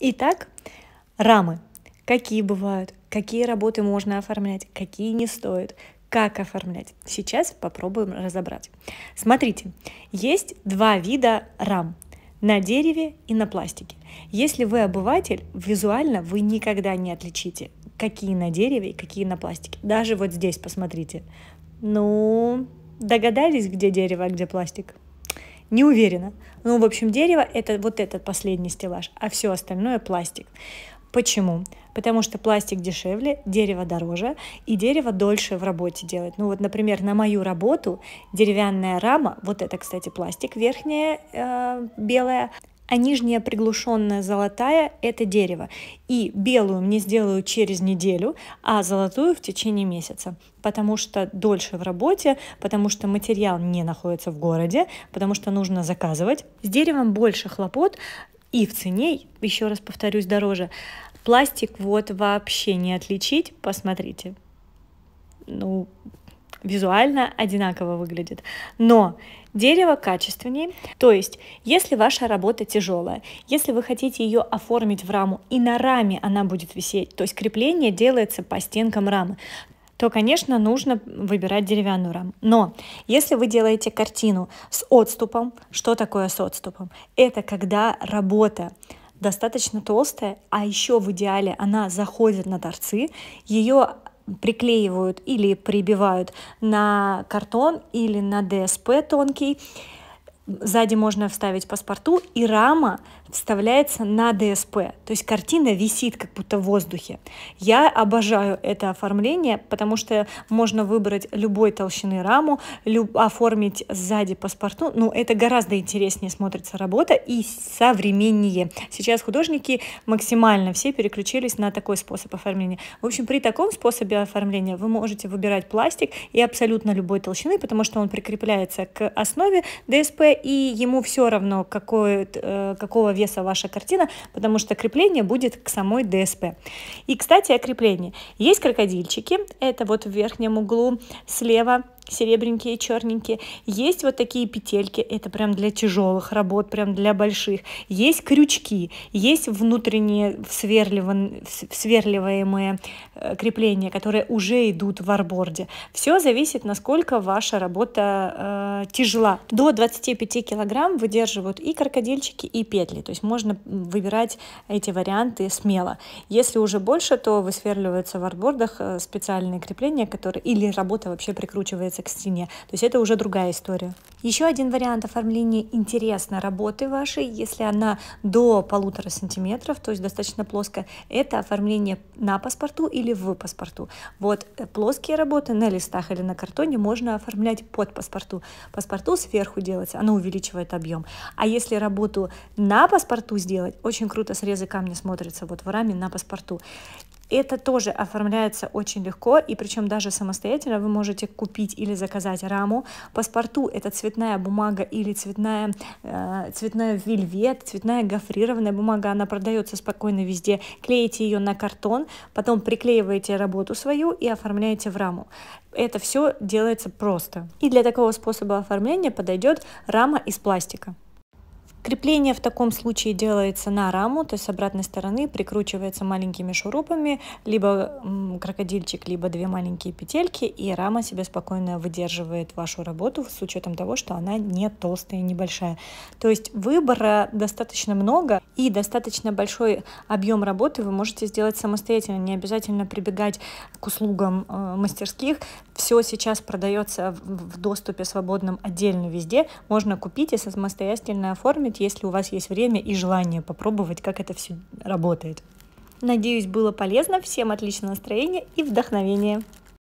Итак, рамы. Какие бывают, какие работы можно оформлять, какие не стоит, как оформлять. Сейчас попробуем разобрать. Смотрите, есть два вида рам на дереве и на пластике. Если вы обыватель, визуально вы никогда не отличите, какие на дереве и какие на пластике. Даже вот здесь посмотрите. Ну, догадались, где дерево, а где пластик? Не уверена. Ну, в общем, дерево – это вот этот последний стеллаж, а все остальное – пластик. Почему? Потому что пластик дешевле, дерево дороже, и дерево дольше в работе делает. Ну вот, например, на мою работу деревянная рама, вот это, кстати, пластик верхняя, э, белая, а нижняя приглушенная золотая – это дерево. И белую мне сделаю через неделю, а золотую в течение месяца, потому что дольше в работе, потому что материал не находится в городе, потому что нужно заказывать. С деревом больше хлопот, и в цене, еще раз повторюсь, дороже. Пластик вот вообще не отличить, посмотрите. Ну, визуально одинаково выглядит. Но дерево качественнее, то есть если ваша работа тяжелая, если вы хотите ее оформить в раму и на раме она будет висеть, то есть крепление делается по стенкам рамы, то, конечно, нужно выбирать деревянную раму. Но если вы делаете картину с отступом, что такое с отступом? Это когда работа достаточно толстая, а еще в идеале она заходит на торцы, ее приклеивают или прибивают на картон или на ДСП тонкий. Сзади можно вставить паспорту, и рама вставляется на ДСП, то есть картина висит как будто в воздухе. Я обожаю это оформление, потому что можно выбрать любой толщины раму, люб... оформить сзади паспорту, ну это гораздо интереснее смотрится работа и современнее. Сейчас художники максимально все переключились на такой способ оформления. В общем, при таком способе оформления вы можете выбирать пластик и абсолютно любой толщины, потому что он прикрепляется к основе ДСП и ему все равно какой, э, какого веса ваша картина, потому что крепление будет к самой ДСП. И, кстати, о креплении. Есть крокодильчики, это вот в верхнем углу слева, серебренькие, черненькие. Есть вот такие петельки, это прям для тяжелых работ, прям для больших. Есть крючки, есть внутренние сверливаемые э, крепления, которые уже идут в арборде. Все зависит, насколько ваша работа э, тяжела. До 25 килограмм выдерживают и крокодильчики, и петли. То есть можно выбирать эти варианты смело. Если уже больше, то высверливаются в арбордах э, специальные крепления, которые или работа вообще прикручивается прижаться к стене. То есть это уже другая история. Еще один вариант оформления интересной работы вашей, если она до полутора сантиметров, то есть достаточно плоская, это оформление на паспорту или в паспорту. Вот э, плоские работы на листах или на картоне можно оформлять под паспорту. Паспорту сверху делать, оно увеличивает объем. А если работу на паспорту сделать, очень круто срезы камня смотрятся вот в раме на паспорту. Это тоже оформляется очень легко, и причем даже самостоятельно вы можете купить или заказать раму. Паспорту это цветная бумага или цветная, э, цветная вельвет, цветная гофрированная бумага, она продается спокойно везде. Клеите ее на картон, потом приклеиваете работу свою и оформляете в раму. Это все делается просто. И для такого способа оформления подойдет рама из пластика. Крепление в таком случае делается на раму, то есть с обратной стороны прикручивается маленькими шурупами, либо крокодильчик, либо две маленькие петельки, и рама себе спокойно выдерживает вашу работу с учетом того, что она не толстая и небольшая. То есть выбора достаточно много, и достаточно большой объем работы вы можете сделать самостоятельно, не обязательно прибегать к услугам э, мастерских все сейчас продается в доступе свободном отдельно везде. Можно купить и самостоятельно оформить, если у вас есть время и желание попробовать, как это все работает. Надеюсь, было полезно. Всем отличное настроение и вдохновение.